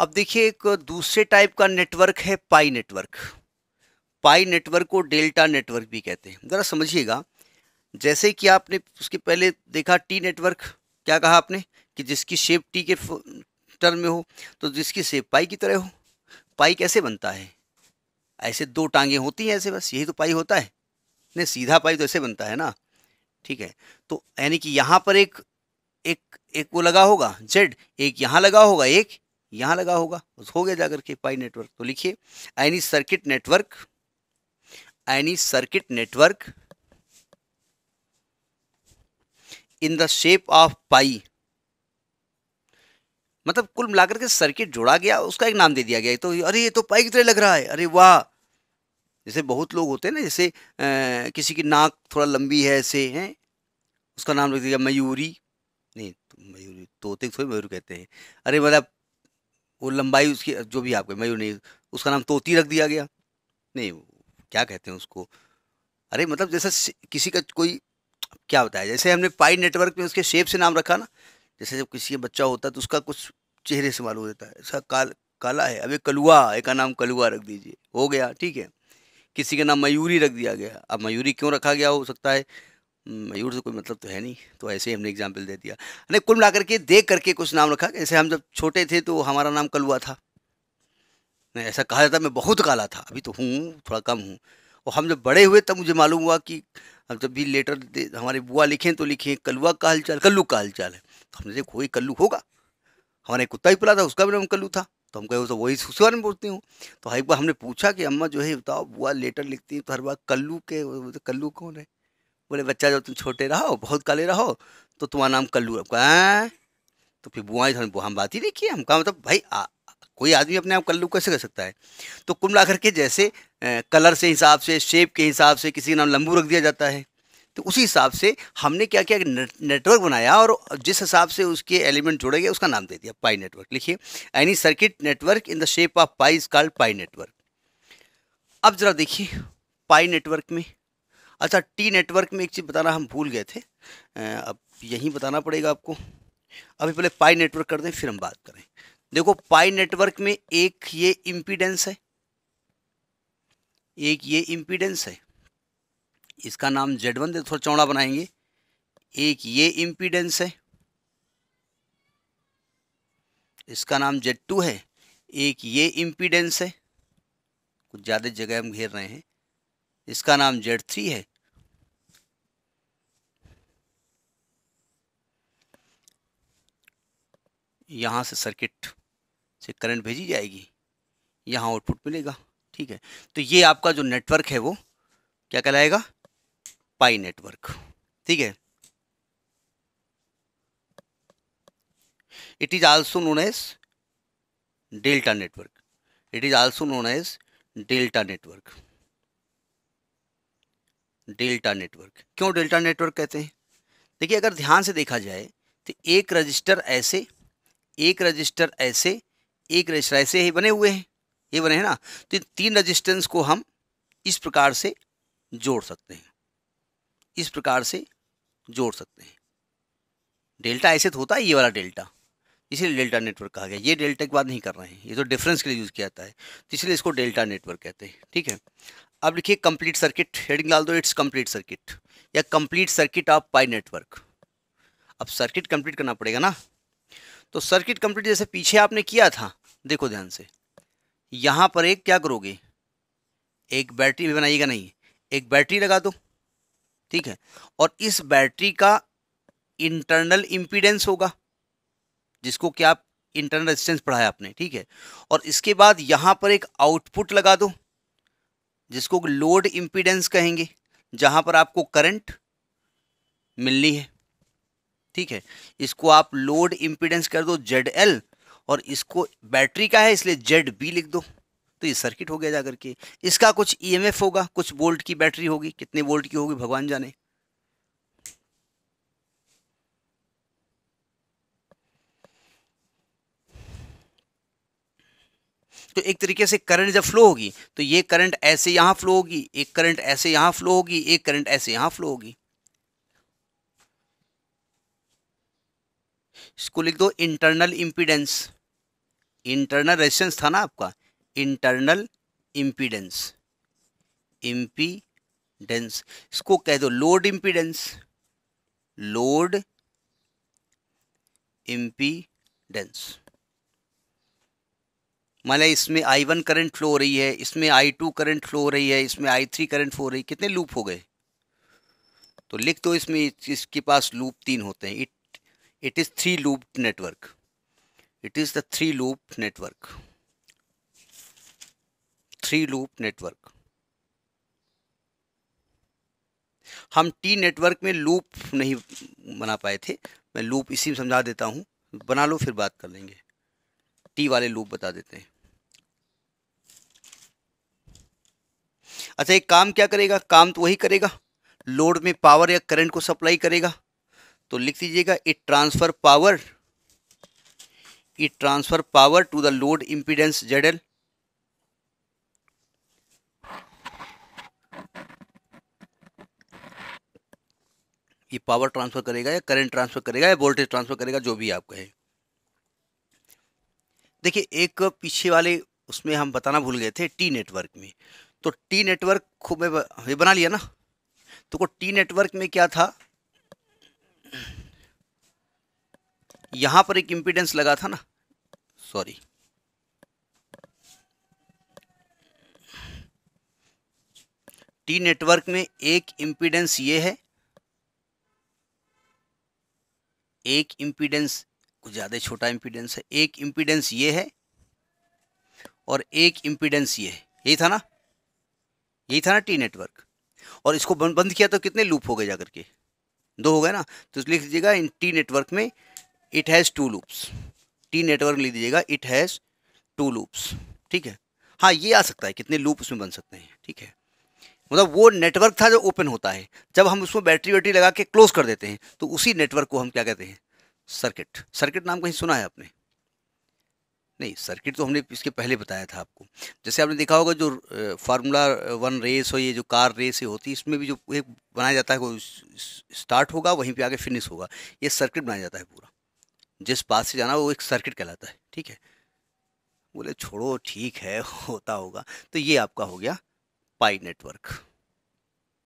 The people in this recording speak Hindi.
अब देखिए एक दूसरे टाइप का नेटवर्क है पाई नेटवर्क पाई नेटवर्क को डेल्टा नेटवर्क भी कहते हैं ज़रा समझिएगा जैसे कि आपने उसके पहले देखा टी नेटवर्क क्या कहा आपने कि जिसकी शेप टी के टर्म में हो तो जिसकी शेप पाई की तरह हो पाई कैसे बनता है ऐसे दो टांगे होती हैं ऐसे बस यही तो पाई होता है नहीं सीधा पाई तो ऐसे बनता है ना ठीक है तो यानी कि यहाँ पर एक एक एक वो लगा होगा जेड एक यहाँ लगा होगा एक यहां लगा होगा हो गया जाकर के पाई नेटवर्क तो लिखिए any circuit network any circuit network in the shape of pi मतलब कुल मिलाकर के सर्किट जोड़ा गया उसका एक नाम दे दिया गया तो अरे ये तो पाई की तरह लग रहा है अरे वाह जैसे बहुत लोग होते हैं ना जैसे आ, किसी की नाक थोड़ा लंबी है ऐसे हैं उसका नाम रख दिया मयूरी नहीं तो मयूरी तोते थोड़ी मयूर कहते हैं अरे मतलब वो लंबाई उसकी जो भी आपके मयूर नहीं उसका नाम तोती रख दिया गया नहीं क्या कहते हैं उसको अरे मतलब जैसा किसी का कोई क्या बताया जैसे हमने पाई नेटवर्क में उसके शेप से नाम रखा ना जैसे जब किसी का बच्चा होता है तो उसका कुछ चेहरे से मालूम रहता है ऐसा काल काला है अभी कलुआ एक का नाम कलुआ रख दीजिए हो गया ठीक है किसी का नाम मयूरी रख दिया गया अब मयूरी क्यों रखा गया हो सकता है हम्म, मयूर से कोई मतलब तो है नहीं तो ऐसे ही हमने एग्जाम्पल दे दिया नहीं कुल मिलाकर के देख करके कुछ नाम रखा जैसे हम जब छोटे थे तो हमारा नाम कलुआ था नहीं ऐसा कहा जाता मैं बहुत काला था अभी तो हूँ थोड़ा कम हूँ और हम जब बड़े हुए तब मुझे मालूम हुआ कि हम जब भी लेटर हमारे बुआ लिखें तो लिखें कलुआ का हालचाल कल्लू का हालचाल है तो हमने देखो कोई कल्लू होगा हमारे कुत्ता भी पला था उसका भी नाम कल्लू था तो हम कहे तो वही उसके में बोलती हूँ तो एक बार हमने पूछा कि अम्मा जो है बताओ बुआ लेटर लिखती है तो हर बार कल्लू के कल्लू कौन है बोले बच्चा जब तुम छोटे रहो बहुत काले रहो तो तुम्हारा नाम कल्लू रखा तो फिर बुआ हम हम बात ही नहीं की हम कहा मतलब भाई आ, कोई आदमी अपने आप कल्लू कैसे कर सकता है तो कुल मिलाकर के जैसे ए, कलर से हिसाब से शेप के हिसाब से किसी नाम लंबू रख दिया जाता है तो उसी हिसाब से हमने क्या किया नेटवर्क बनाया और जिस हिसाब से उसके एलिमेंट जोड़े गए उसका नाम दे दिया पाई नेटवर्क लिखिए any circuit network in the shape of pi is called pi network अब जरा देखिए पाई नेटवर्क में अच्छा टी नेटवर्क में एक चीज़ बताना हम भूल गए थे अब यहीं बताना पड़ेगा आपको अभी पहले पाई नेटवर्क कर दें फिर हम बात करें देखो पाई नेटवर्क में एक ये इम्पीडेंस है एक ये इम्पीडेंस है इसका नाम जेड वन दे थोड़ा चौड़ा बनाएंगे एक ये इम्पीडेंस है इसका नाम जेड टू है एक ये इम्पीडेंस है कुछ ज़्यादा जगह हम घेर रहे हैं इसका नाम जेड थ्री है यहाँ से सर्किट से करंट भेजी जाएगी यहाँ आउटपुट मिलेगा ठीक है तो ये आपका जो नेटवर्क है वो क्या कहलाएगा पाई नेटवर्क ठीक है it is also known as delta network it is also known as delta network delta network क्यों डेल्टा नेटवर्क कहते हैं देखिए अगर ध्यान से देखा जाए तो एक रजिस्टर ऐसे एक रजिस्टर ऐसे एक रजिस्टर ऐसे ही बने हुए हैं ये बने हैं ना तो तीन रजिस्टेंस को हम इस प्रकार से जोड़ सकते हैं इस प्रकार से जोड़ सकते हैं डेल्टा ऐसे तो होता है ये वाला डेल्टा इसीलिए डेल्टा नेटवर्क कहा गया ये डेल्टा की बात नहीं कर रहे हैं ये तो डिफरेंस के लिए यूज़ किया जाता है तो इसलिए इसको डेल्टा नेटवर्क कहते हैं ठीक है अब लिखिए कंप्लीट सर्किट हेडिंग डाल दो इट्स कंप्लीट सर्किट या complete circuit of pi network अब सर्किट कंप्लीट करना पड़ेगा ना तो सर्किट कंप्लीट जैसे पीछे आपने किया था देखो ध्यान से यहाँ पर एक क्या करोगे एक बैटरी भी बनाइएगा नहीं एक बैटरी लगा दो ठीक है और इस बैटरी का इंटरनल इम्पीडेंस होगा जिसको क्या आप इंटरनल रेजिस्टेंस पढ़ाया आपने ठीक है और इसके बाद यहाँ पर एक आउटपुट लगा दो जिसको लोड इम्पीडेंस कहेंगे जहां पर आपको करंट मिलनी है ठीक है इसको आप लोड इम्पीडेंस कर दो जेड एल और इसको बैटरी का है इसलिए जेड बी लिख दो तो ये सर्किट हो गया जाकर के इसका कुछ ईएमएफ e होगा कुछ वोल्ट की बैटरी होगी कितने वोल्ट की होगी भगवान जाने तो एक तरीके से करंट जब फ्लो होगी तो ये करंट ऐसे यहाँ फ्लो होगी एक करंट ऐसे यहाँ फ्लो होगी एक करंट ऐसे यहाँ फ्लो होगी इसको लिख दो इंटरनल इम्पीडेंस इंटरनल रेजिस्टेंस था ना आपका इंटरनल इम्पीडेंस इम्पीडेंस इसको कह दो लोड इम्पीडेंस लोड इम्पीडेंस माना इसमें आई वन करंट फ्लो हो रही है इसमें आई टू करंट फ्लो हो रही है इसमें आई थ्री करंट फ्लो हो रही है कितने लूप हो गए तो लिख दो इसमें इसके पास लूप तीन होते हैं it it is three loop network it is the three loop network three loop network हम टी नेटवर्क में लूप नहीं बना पाए थे मैं लूप इसी में समझा देता हूँ बना लो फिर बात कर लेंगे टी वाले लूप बता देते हैं अच्छा एक काम क्या करेगा काम तो वही करेगा लोड में पावर या करंट को सप्लाई करेगा तो लिख दीजिएगा it transfer power it transfer power to the load impedance Z ये पावर ट्रांसफर करेगा या करंट ट्रांसफर करेगा या वोल्टेज ट्रांसफर करेगा जो भी आप कहें देखिए एक पीछे वाले उसमें हम बताना भूल गए थे टी नेटवर्क में तो टी नेटवर्क खूब ये बना लिया ना तो को टी नेटवर्क में क्या था यहां पर एक इंपीडेंस लगा था ना सॉरी टी नेटवर्क में एक इंपीडेंस ये है एक इंपीडेंस कुछ ज़्यादा छोटा इम्पीडेंस है एक इम्पीडेंस ये है और एक इम्पीडेंस ये है यही था ना यही था ना टी नेटवर्क और इसको बंद किया तो कितने लूप हो गए जाकर के दो हो गए ना तो लिख दीजिएगा इन टी नेटवर्क में it has two loops T network लिख दीजिएगा इट हैज़ टू लूप्स ठीक है हाँ ये आ सकता है कितने लूप उसमें बन सकते हैं ठीक है मतलब वो नेटवर्क था जो ओपन होता है जब हम उसमें बैटरी वैटरी लगा के क्लोज कर देते हैं तो उसी नेटवर्क को हम क्या कहते हैं सर्किट सर्किट नाम कहीं सुना है आपने नहीं सर्किट तो हमने इसके पहले बताया था आपको जैसे आपने देखा होगा जो फार्मूला वन रेस हो ये जो कार रेस होती है इसमें भी जो एक बनाया जाता है वो स्टार्ट होगा वहीं पे आगे फिनिश होगा ये सर्किट बनाया जाता है पूरा जिस पास से जाना वो एक सर्किट कहलाता है ठीक है बोले छोड़ो ठीक है होता होगा तो ये आपका हो गया पाई नेटवर्क